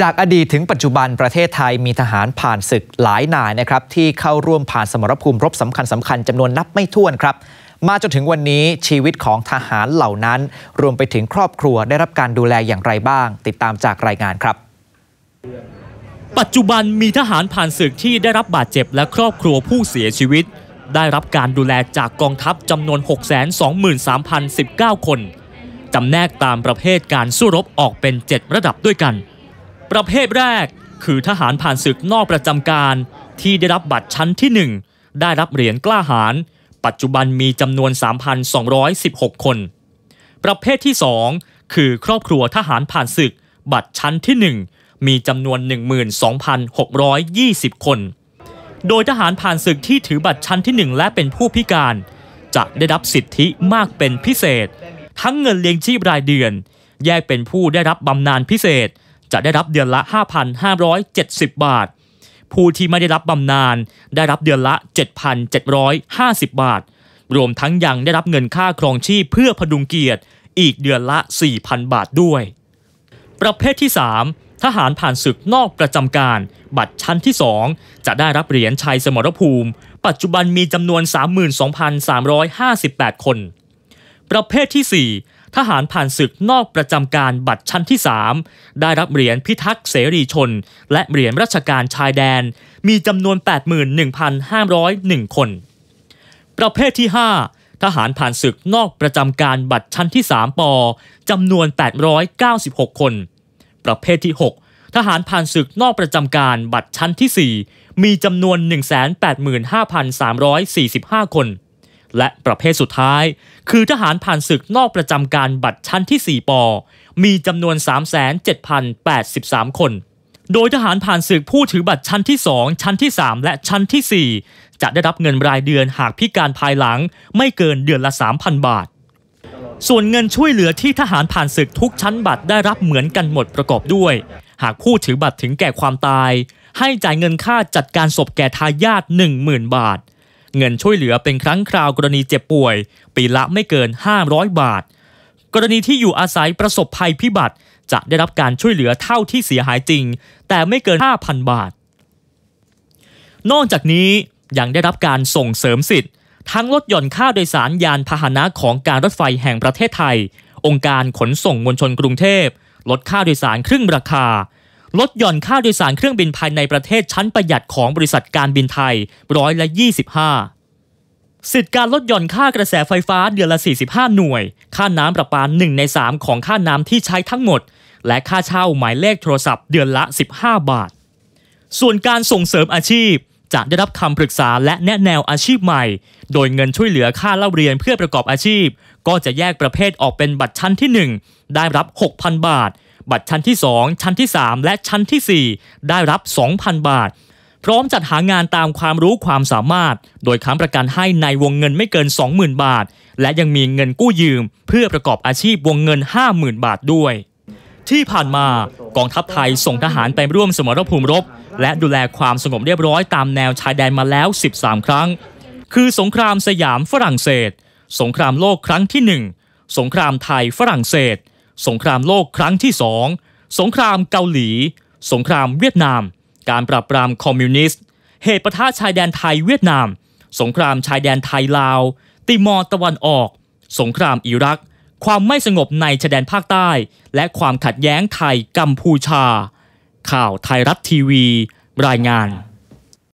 จากอดีตถึงปัจจุบันประเทศไทยมีทหารผ่านศึกหลายนายนะครับที่เข้าร่วมผ่านสมรภูมิรบสำคัญสำคัญจำนวนนับไม่ถ้วนครับ มาจนถึงวันนี้ชีวิตของทหารเหล่านั้นรวมไปถึงครอบครัวได้รับการดูแลอย่างไรบ้าง ติดตามจากรายงานครับ ปัจจุบันมีทหารผ่านศึกที่ได้รับบาดเจ็บและครอบครัวผู้เสียชีวิต ได้รับการดูแลจากกองทัพจำนวน623,019 คนจำแนกตามประเภทการสู้รบออกเป็น 7 ระดับด้วยกันประเภทแรกคือทหารผ่านศึกนอกประจำการที่ได้รับบัตรชั้นที่ 1 ได้รับเหรียญกล้าหาญปัจจุบันมีจำนวน 3,216 คน ประเภทที่ 2 คือครอบครัวทหารผ่านศึก บัตรชั้นที่ 1 มีจำนวน 12,620 คน โดยทหารผ่านศึกที่ถือบัตรชั้นที่ 1 และเป็นผู้พิการ จะได้รับสิทธิมากเป็นพิเศษ ทั้งเงินเลี้ยงชีพรายเดือน แยกเป็นผู้ได้รับบำนาญพิเศษจะได้รับเดือนละ 5,570 บาท ผู้ที่ไม่ได้รับบำนาญได้รับเดือนละ 7,750 บาท รวมทั้งยังได้รับเงินค่า ครองชีพเพื่อพดุงเกียรติ อีกเดือนละ 4,000 บาทด้วย ประเภทที่ 3 ทหารผ่านศึกนอกประจำการ บัตรชั้นที่ 2 จะได้รับเหรียญชัยสมรภูมิ ปัจจุบันมีจำนวน 32,358 คน ประเภทที่ 4ทหารผ่านศึกนอกประจำการบัตรชั้นที่ 3 ได้รับเหรียญพิทักษ์เสรีชน และเหรียญราชการชายแดนมีจำนวน 81,501 คน ประเภทที่ 5 ทหารผ่านศึกนอกประจำการบัตรชั้นที่3ปจำนวน 896 คน ประเภทที่ 6 ทหารผ่านศึกนอกประจำการบัตรชั้นที่ 4 มีจำนวน 185,345 คนและประเภทสุดท้าย คือทหารผ่านศึกนอกประจำการบัตรชั้นที่ 4 ปอมีจำนวน37,083คน โดยทหารผ่านศึกผู้ถือบัตรชั้นที่ 2 ชั้นที่ 3 และชั้นที่ 4 จะได้รับเงินรายเดือนหากพิการภายหลังไม่เกินเดือนละ 3,000 บาท ส่วนเงินช่วยเหลือที่ทหารผ่านศึกทุกชั้นบัตรได้รับเหมือนกันหมดประกอบด้วย หากผู้ถือบัตรถึงแก่ความตาย ให้จ่ายเงินค่าจัดการศพแก่ทายาท 10,000 บาทเงินช่วยเหลือเป็นครั้งคราวกรณีเจ็บป่วย ปีละไม่เกิน 500 บาท กรณีที่อยู่อาศัยประสบภัยพิบัติ จะได้รับการช่วยเหลือเท่าที่เสียหายจริง แต่ไม่เกิน 5,000 บาท นอกจากนี้ยังได้รับการส่งเสริมสิทธิ์ทั้งลดหย่อนค่าโดยสารยานพาหนะของการรถไฟแห่งประเทศไทย องค์การขนส่งมวลชนกรุงเทพลดค่าโดยสารครึ่งราคาลดหย่อนค่าโดยสารเครื่องบินภายในประเทศชั้นประหยัดของบริษัทการบินไทยร้อยละ 25 สิทธิการลดหย่อนค่ากระแสไฟฟ้าเดือนละ 45 หน่วย ค่าน้ำประปา 1 ใน 3 ของค่าน้ำที่ใช้ทั้งหมด และค่าเช่าหมายเลขโทรศัพท์เดือนละ 15 บาท ส่วนการส่งเสริมอาชีพ จะได้รับคำปรึกษาและแนะแนวอาชีพใหม่ โดยเงินช่วยเหลือค่าเล่าเรียนเพื่อประกอบอาชีพ ก็จะแยกประเภทออกเป็นบัตรชั้นที่ 1 ได้รับ 6,000 บาทบัตรชั้นที่ 2 ชั้นที่ 3 และชั้นที่ 4 ได้รับ 2,000 บาท พร้อมจัดหางานตามความรู้ความสามารถ โดยค้ำประกันให้ในวงเงินไม่เกิน20,000 บาท และยังมีเงินกู้ยืมเพื่อประกอบอาชีพวงเงิน 50,000 บาทด้วย ที่ผ่านมากองทัพไทยส่งทหารไปร่วมสมรภูมิรบและดูแลความสงบเรียบร้อยตามแนวชายแดนมาแล้ว 13 ครั้ง คือสงครามสยามฝรั่งเศส สงครามโลกครั้งที่ 1 สงครามไทยฝรั่งเศสสงครามโลกครั้งที่สอง สงครามเกาหลี สงครามเวียดนาม การปราบปรามคอมมิวนิสต์ เหตุประทะชายแดนไทยเวียดนาม สงครามชายแดนไทยลาว ติมอร์ตะวันออก สงครามอิรัก ความไม่สงบในชายแดนภาคใต้ และความขัดแย้งไทยกัมพูชา ข่าวไทยรัฐทีวี รายงาน